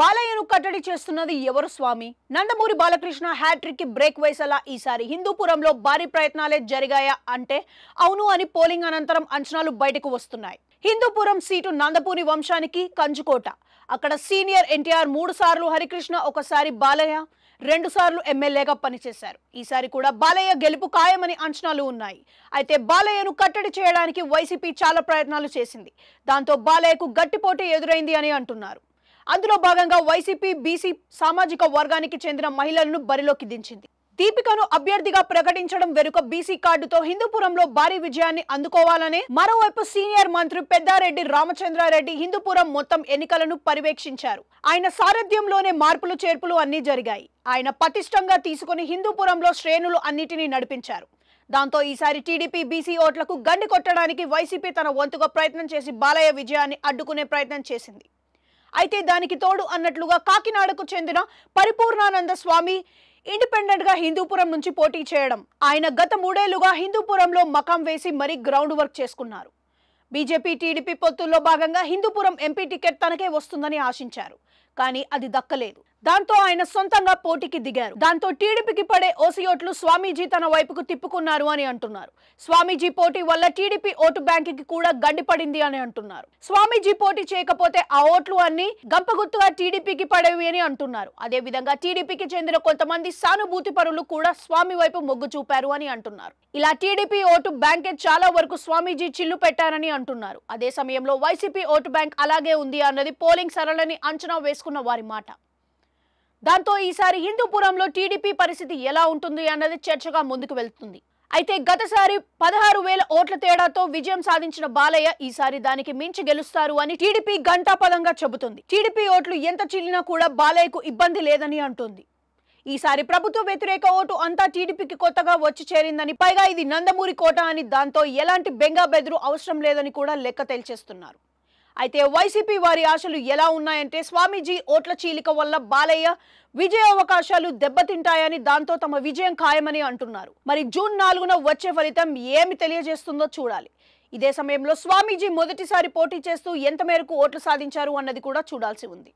బాలయ్యను కట్టడి చేస్తున్నది ఎవరు స్వామి నందమూరి బాలకృష్ణ హ్యాట్రిక్ కి బ్రేక్ వేసేలా ఈసారి హిందూపురంలో భారీ ప్రయత్నాలే జరిగాయా అంటే అవును అని పోలింగ్ అనంతరం అంచనాలు బయటకు వస్తున్నాయి హిందూపురం సీటు నందపూరి వంశానికి కంచుకోట అక్కడ సీనియర్ ఎన్టీఆర్ మూడు సార్లు హరికృష్ణ ఒకసారి బాలయ్య రెండు సార్లు ఎమ్మెల్యేగా పనిచేశారు ఈసారి కూడా బాలయ్య గెలుపు ఖాయమని అంచనాలు ఉన్నాయి అయితే బాలయ్యను కట్టడి చేయడానికి వైసీపీ చాలా ప్రయత్నాలు చేసింది దాంతో బాలయ్యకు గట్టిపోటీ ఎదురైంది అని అంటున్నారు అందులో భాగంగా వైసీపీ బీసీ సామాజిక వర్గానికి చెందిన మహిళలను బరిలోకి దించింది దీపికను అభ్యర్థిగా ప్రకటించడం వెనుక బీసీ కార్డుతో హిందూపురంలో భారీ విజయాన్ని అందుకోవాలనే మరోవైపు సీనియర్ మంత్రి పెద్దారెడ్డి రామచంద్రారెడ్డి హిందూపురం మొత్తం ఎన్నికలను పర్యవేక్షించారు ఆయన సారథ్యంలోనే మార్పులు చేర్పులు అన్నీ జరిగాయి ఆయన పటిష్టంగా తీసుకుని హిందూపురంలో శ్రేణులు అన్నిటినీ నడిపించారు దాంతో ఈసారి టీడీపీ బీసీ ఓట్లకు గండి కొట్టడానికి వైసీపీ తన వంతుగా ప్రయత్నం చేసి బాలయ్య విజయాన్ని అడ్డుకునే ప్రయత్నం చేసింది అయితే దానికి తోడు అన్నట్లుగా కాకినాడకు చెందిన పరిపూర్ణానంద స్వామి ఇండిపెండెంట్ గా హిందూపురం నుంచి పోటీ చేయడం ఆయన గత మూడేళ్లుగా హిందూపురంలో మకాం వేసి మరీ గ్రౌండ్ వర్క్ చేసుకున్నారు బీజేపీ టీడీపీ పొత్తుల్లో భాగంగా హిందూపురం ఎంపీ టికెట్ తనకే వస్తుందని ఆశించారు కానీ అది దక్కలేదు దాంతో ఆయన సొంతంగా పోటీకి దిగారు దాంతో టీడీపీకి పడే ఓసీఓట్లు స్వామీజీ తన వైపుకు తిప్పుకున్నారు అని అంటున్నారు స్వామీజీ పోటీ వల్ల టీడీపీ ఓటు బ్యాంకుకి కూడా గండిపడింది అని అంటున్నారు స్వామీజీ పోటీ చేయకపోతే ఆ ఓట్లు అన్ని గంపగుత్తుగా టీడీపీకి పడేవి అని అంటున్నారు అదే విధంగా టీడీపీకి చెందిన కొంతమంది సానుభూతి పరులు కూడా స్వామి వైపు మొగ్గు చూపారు అని అంటున్నారు ఇలా టీడీపీ ఓటు బ్యాంకే చాలా వరకు స్వామీజీ చిల్లు పెట్టారని అంటున్నారు అదే సమయంలో వైసీపీ ఓటు బ్యాంక్ అలాగే ఉంది అన్నది పోలింగ్ సరళని అంచనా వేసుకున్న వారి మాట దాంతో ఈసారి హిందూపురంలో టీడీపీ పరిస్థితి ఎలా ఉంటుంది అన్నది చర్చగా ముందుకు వెళ్తుంది అయితే గతసారి పదహారు వేల ఓట్ల తేడాతో విజయం సాధించిన బాలయ్య ఈసారి దానికి మించి గెలుస్తారు అని టీడీపీ గంటాపదంగా చెబుతుంది టీడీపీ ఓట్లు ఎంత చిల్లినా కూడా బాలయ్యకు ఇబ్బంది లేదని అంటుంది ఈసారి ప్రభుత్వ వ్యతిరేక ఓటు అంతా టీడీపీకి కొత్తగా వచ్చి చేరిందని పైగా ఇది నందమూరి కోట అని దాంతో ఎలాంటి బెంగా బెదురు అవసరం లేదని కూడా లెక్క తేల్చేస్తున్నారు అయితే వైసీపీ వారి ఆశలు ఎలా ఉన్నాయంటే స్వామీజీ ఓట్ల చీలిక వల్ల బాలయ్య విజయ అవకాశాలు దెబ్బతింటాయని దాంతో తమ విజయం ఖాయమని అంటున్నారు మరి జూన్ నాలుగున వచ్చే ఫలితం ఏమి తెలియజేస్తుందో చూడాలి ఇదే సమయంలో స్వామీజీ మొదటిసారి పోటీ చేస్తూ ఎంత మేరకు ఓట్లు సాధించారు అన్నది కూడా చూడాల్సి ఉంది